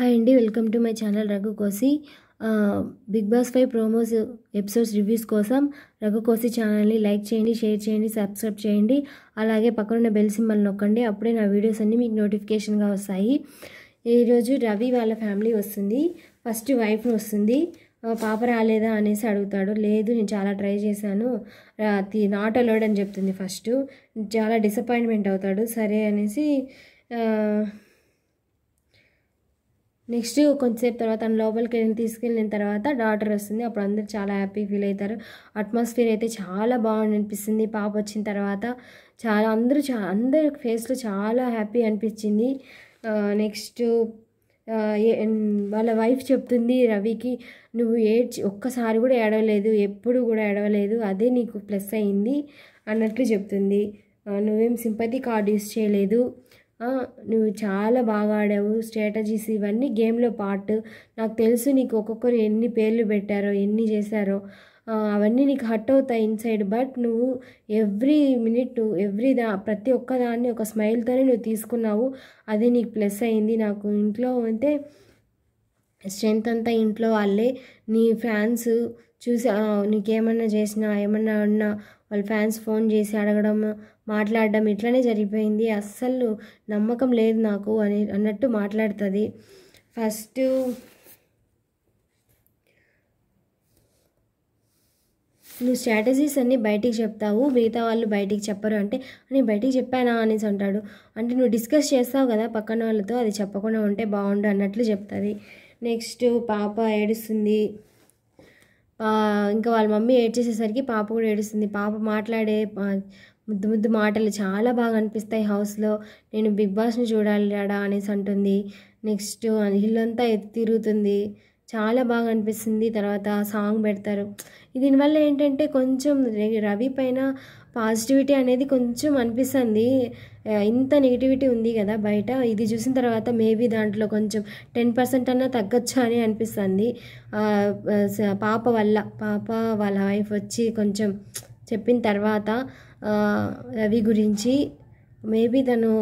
hi అండి welcome to my channel Raghu Kosi Bigg Boss five promos episodes reviews కోసం రఘు కోసి ఛానల్ని లైక్ చేయండి షేర్ చేయండి సబ్స్క్రైబ్ చేయండి అలాగే పక్కనున్న బెల్ సింబల్ నొక్కండి అప్పుడే నా వీడియోస్ అన్నీ మీకు నోటిఫికేషన్గా వస్తాయి ఈరోజు రవి వాళ్ళ ఫ్యామిలీ వస్తుంది ఫస్ట్ వైఫ్ వస్తుంది పాప రాలేదా అనేసి అడుగుతాడు లేదు నేను చాలా ట్రై చేశాను నాట్ అలోడ్ అని చెప్తుంది ఫస్ట్ చాలా డిసప్పాయింట్మెంట్ అవుతాడు సరే అనేసి నెక్స్ట్ కొంచెంసేపు తర్వాత తను లోపలికి వెళ్ళి తీసుకెళ్ళిన తర్వాత డాటర్ వస్తుంది అప్పుడు అందరు చాలా హ్యాపీ ఫీల్ అవుతారు అట్మాస్ఫియర్ అయితే చాలా బాగుంది అనిపిస్తుంది పాప వచ్చిన తర్వాత చాలా అందరూ చా అందరి ఫేస్లో చాలా హ్యాపీ అనిపించింది నెక్స్ట్ వాళ్ళ వైఫ్ చెప్తుంది రవికి నువ్వు ఏడ్చి ఒక్కసారి కూడా ఏడవలేదు ఎప్పుడు కూడా ఏడవలేదు అదే నీకు ప్లస్ అయింది అన్నట్లు చెప్తుంది నువ్వేం సింపతి కార్డ్ యూస్ చేయలేదు నువ్వు చాలా బాగా ఆడావు స్ట్రాటజీస్ ఇవన్నీ గేమ్లో పార్ట్ నాకు తెలుసు నీకు ఒక్కొక్కరు ఎన్ని పేర్లు పెట్టారో ఎన్ని చేశారో అవన్నీ నీకు హట్ అవుతాయి ఇన్సైడ్ బట్ నువ్వు ఎవ్రీ మినిట్ ఎవ్రీ దా ప్రతి ఒక్క దాన్ని ఒక స్మైల్తోనే నువ్వు తీసుకున్నావు అది నీకు ప్లస్ అయింది నాకు ఇంట్లో అంటే స్ట్రెంత్ అంతా ఇంట్లో వాళ్ళే నీ ఫ్యాన్స్ చూసా నీకేమన్నా చేసినా ఏమన్నా ఉన్నా వాళ్ళ ఫ్యాన్స్ ఫోన్ చేసి అడగడం మాట్లాడడం ఇట్లనే జరిగిపోయింది అస్సలు నమ్మకం లేదు నాకు అని అన్నట్టు మాట్లాడుతుంది ఫస్ట్ నువ్వు స్ట్రాటజీస్ అన్నీ బయటికి చెప్తావు మిగతా వాళ్ళు బయటికి చెప్పరు అంటే నేను బయటికి చెప్పానా అనేసి అంటాడు అంటే నువ్వు డిస్కస్ చేస్తావు కదా పక్కన వాళ్ళతో అది చెప్పకుండా ఉంటే బాగుండు అన్నట్లు చెప్తుంది నెక్స్ట్ పాప ఏడుస్తుంది ఇంకా వాళ్ళ మమ్మీ ఏడ్చేసేసరికి పాప కూడా ఏడుస్తుంది పాప మాట్లాడే ముద్దు ముద్దు మాటలు చాలా బాగా అనిపిస్తాయి హౌస్లో నేను బిగ్ బాస్ని చూడాలి రాడా అనేసి అంటుంది నెక్స్ట్ ఇల్లంతా ఎత్తి తిరుగుతుంది చాలా బాగా అనిపిస్తుంది తర్వాత సాంగ్ పెడతారు దీనివల్ల ఏంటంటే కొంచెం రవి పైన పాజిటివిటీ అనేది కొంచెం అనిపిస్తుంది ఇంత నెగిటివిటీ ఉంది కదా బయట ఇది చూసిన తర్వాత మేబీ దాంట్లో కొంచెం టెన్ పర్సెంట్ అన్నా తగ్గొచ్చు అని అనిపిస్తుంది పాప వల్ల పాప వాళ్ళ వైఫ్ వచ్చి కొంచెం చెప్పిన తర్వాత రవి గురించి మేబీ తను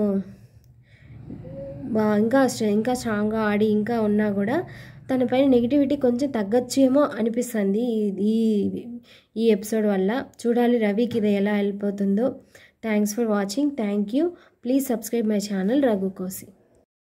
ఇంకా ఇంకా స్ట్రాంగ్గా ఆడి ఇంకా ఉన్నా కూడా తనపైన నెగిటివిటీ కొంచెం ఏమో అనిపిస్తుంది ఈ ఈ ఎపిసోడ్ వల్ల చూడాలి రవికి ఇది ఎలా వెళ్ళిపోతుందో thanks for watching thank you please subscribe my channel Raghu కోసి